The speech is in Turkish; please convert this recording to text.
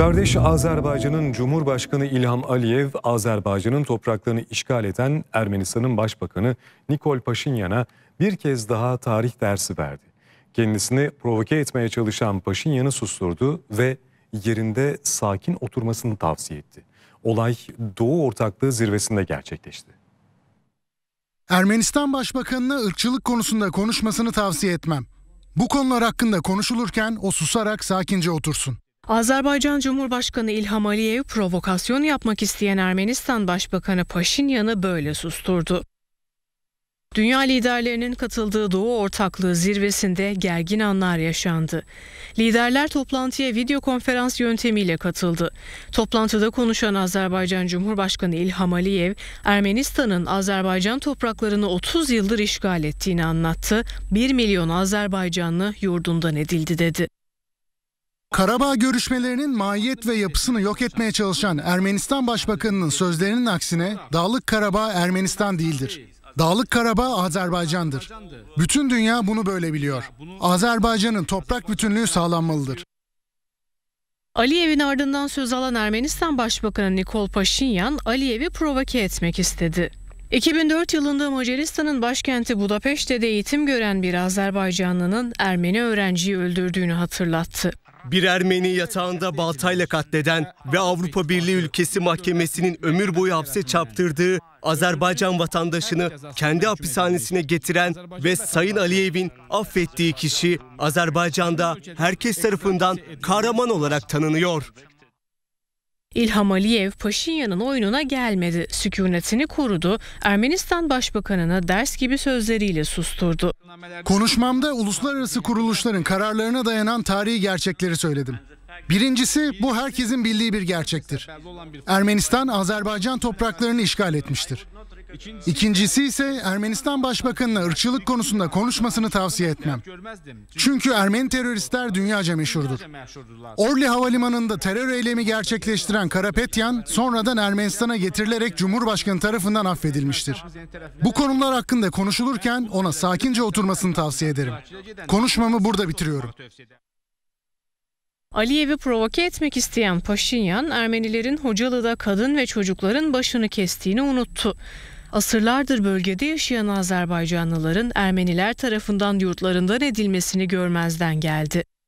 Kardeş Azerbaycan'ın Cumhurbaşkanı İlham Aliyev, Azerbaycan'ın topraklarını işgal eden Ermenistan'ın Başbakanı Nikol Paşinyan'a bir kez daha tarih dersi verdi. Kendisini provoke etmeye çalışan Paşinyan'ı susturdu ve yerinde sakin oturmasını tavsiye etti. Olay Doğu Ortaklığı zirvesinde gerçekleşti. Ermenistan Başbakanı'na ırkçılık konusunda konuşmasını tavsiye etmem. Bu konular hakkında konuşulurken o susarak sakince otursun. Azerbaycan Cumhurbaşkanı İlham Aliyev provokasyon yapmak isteyen Ermenistan Başbakanı Paşinyan'ı böyle susturdu. Dünya liderlerinin katıldığı Doğu Ortaklığı zirvesinde gergin anlar yaşandı. Liderler toplantıya video konferans yöntemiyle katıldı. Toplantıda konuşan Azerbaycan Cumhurbaşkanı İlham Aliyev, Ermenistan'ın Azerbaycan topraklarını 30 yıldır işgal ettiğini anlattı. 1 milyon Azerbaycanlı yurdundan edildi dedi. Karabağ görüşmelerinin mahiyet ve yapısını yok etmeye çalışan Ermenistan Başbakanı'nın sözlerinin aksine Dağlık Karabağ Ermenistan değildir. Dağlık Karabağ Azerbaycan'dır. Bütün dünya bunu böyle biliyor. Azerbaycan'ın toprak bütünlüğü sağlanmalıdır. Aliyev'in ardından söz alan Ermenistan Başbakanı Nikol Paşinyan Aliyev'i provoke etmek istedi. 2004 yılında Macaristan'ın başkenti Budapeşte'de eğitim gören bir Azerbaycanlının Ermeni öğrenciyi öldürdüğünü hatırlattı. Bir Ermeni yatağında baltayla katleden ve Avrupa Birliği ülkesi mahkemesinin ömür boyu hapse çarptırdığı Azerbaycan vatandaşını kendi hapishanesine getiren ve Sayın Aliyev'in affettiği kişi Azerbaycan'da herkes tarafından kahraman olarak tanınıyor. İlham Aliyev Paşinyan'ın oyununa gelmedi, sükunetini korudu, Ermenistan Başbakanını ders gibi sözleriyle susturdu. Konuşmamda uluslararası kuruluşların kararlarına dayanan tarihi gerçekleri söyledim. Birincisi bu herkesin bildiği bir gerçektir. Ermenistan Azerbaycan topraklarını işgal etmiştir. İkincisi ise Ermenistan Başbakanı'na ırkçılık konusunda konuşmasını tavsiye etmem. Çünkü Ermeni teröristler dünyaca meşhurdur. Orly Havalimanı'nda terör eylemi gerçekleştiren Karapetyan sonradan Ermenistan'a getirilerek Cumhurbaşkanı tarafından affedilmiştir. Bu konular hakkında konuşulurken ona sakince oturmasını tavsiye ederim. Konuşmamı burada bitiriyorum. Aliyev'i provoke etmek isteyen Paşinyan, Ermenilerin Hocalı'da kadın ve çocukların başını kestiğini unuttu. Asırlardır bölgede yaşayan Azerbaycanlıların Ermeniler tarafından yurtlarından edilmesini görmezden geldi.